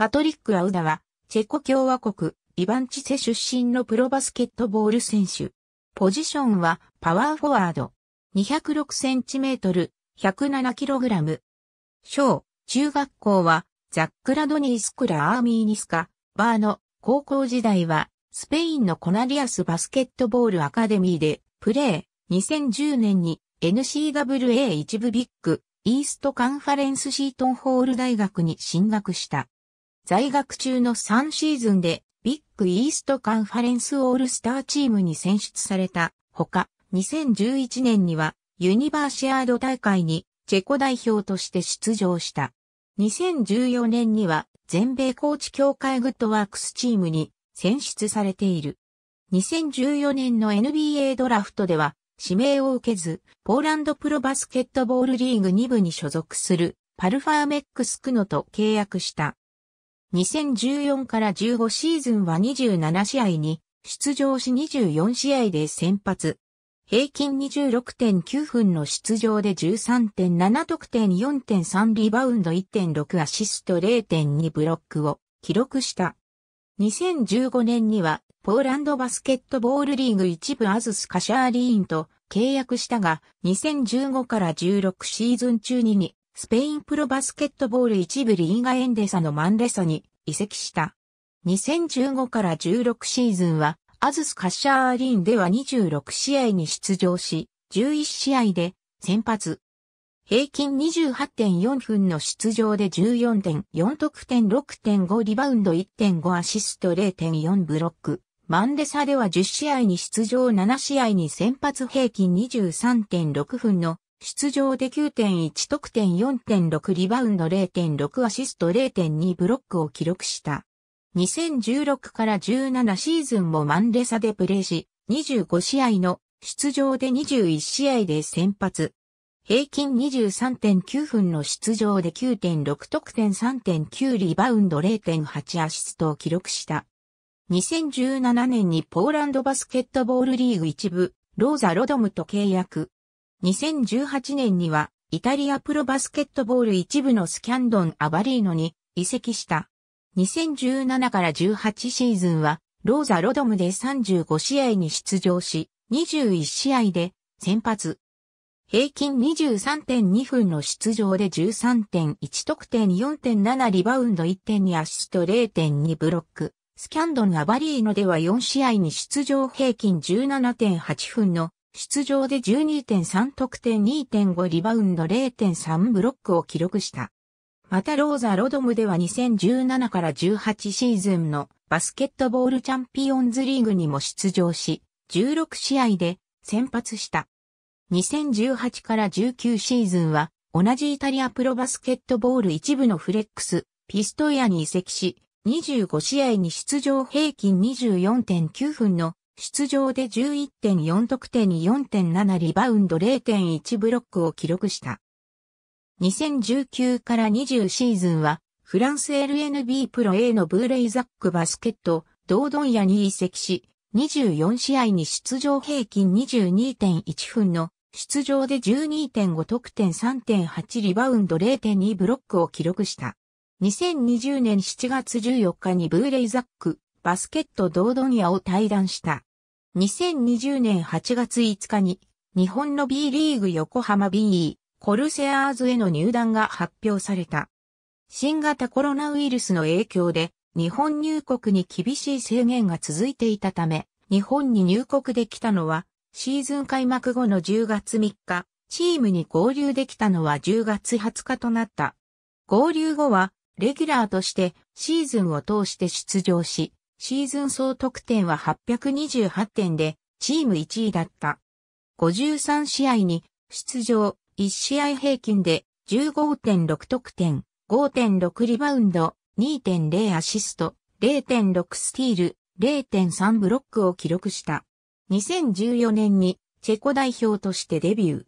パトリック・アウダは、チェコ共和国、リバンチセ出身のプロバスケットボール選手。ポジションは、パワーフォワード。206センチメートル、107キログラム。小、中学校は、ザックラドニースクラアーミーニスカ、バーの高校時代は、スペインのコナリアスバスケットボールアカデミーで、プレー、2010年に n c w a 一部ビッグ、イーストカンファレンスシートンホール大学に進学した。在学中の3シーズンでビッグイーストカンファレンスオールスターチームに選出されたほか、2011年にはユニバーシアード大会にチェコ代表として出場した。2014年には全米コーチ協会グッドワークスチームに選出されている。2014年の NBA ドラフトでは指名を受けず、ポーランドプロバスケットボールリーグ2部に所属するパルファーメックスクノと契約した。2014から15シーズンは27試合に出場し24試合で先発。平均26.9分の出場で13.7得点4.3リバウンド1.6アシスト0.2ブロックを記録した。2015年にはポーランドバスケットボールリーグ一部アズスカシャーリーンと契約したが2015から16シーズン中にスペインプロバスケットボール一部リーガエンデサのマンレサに移籍した。2015から16シーズンは、アズスカッシャーアリーンでは26試合に出場し、11試合で先発。平均28.4分の出場で14.4得点6.5リバウンド1.5アシスト0.4ブロック。マンデサでは10試合に出場7試合に先発平均23.6分の出場で9.1得点4.6リバウンド0.6アシスト0.2ブロックを記録した。2016から17シーズンもマンレサでプレーし、25試合の出場で21試合で先発。平均23.9分の出場で9.6得点3.9リバウンド0.8アシストを記録した。2017年にポーランドバスケットボールリーグ一部、ローザ・ロドムと契約。2018年には、イタリアプロバスケットボール一部のスキャンドン・アバリーノに移籍した。2017から18シーズンは、ローザ・ロドムで35試合に出場し、21試合で先発。平均23.2分の出場で13.1得点4.7リバウンド1.2アシスト0.2ブロック。スキャンドン・アバリーノでは4試合に出場平均17.8分の出場で12.3得点2.5リバウンド0.3ブロックを記録した。またローザ・ロドムでは2017から18シーズンのバスケットボールチャンピオンズリーグにも出場し、16試合で先発した。2018から19シーズンは同じイタリアプロバスケットボール一部のフレックス、ピストイアに移籍し、25試合に出場平均24.9分の出場で11.4得点に4.7リバウンド0.1ブロックを記録した。2019から20シーズンは、フランス LNB プロ A のブーレイザックバスケット、ドードンヤに移籍し、24試合に出場平均22.1分の出場で12.5得点3.8リバウンド0.2ブロックを記録した。2020年7月14日にブーレイザック、バスケットドードンヤを退団した。2020年8月5日に、日本の B リーグ横浜 BE コルセアーズへの入団が発表された。新型コロナウイルスの影響で日本入国に厳しい制限が続いていたため、日本に入国できたのはシーズン開幕後の10月3日、チームに合流できたのは10月20日となった。合流後はレギュラーとしてシーズンを通して出場し、シーズン総得点は828点で、チーム1位だった。53試合に出場、1試合平均で15.6得点、5.6リバウンド、2.0アシスト、0.6スティール、0.3ブロックを記録した。2014年にチェコ代表としてデビュ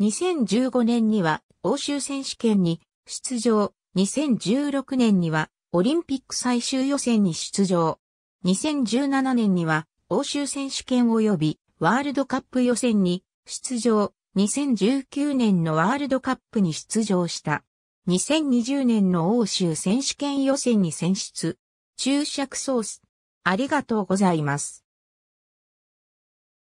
ー。2015年には欧州選手権に出場。2016年にはオリンピック最終予選に出場。2017年には欧州選手権及びワールドカップ予選に出場、2019年のワールドカップに出場した。2020年の欧州選手権予選に選出。注釈ソース。ありがとうございます。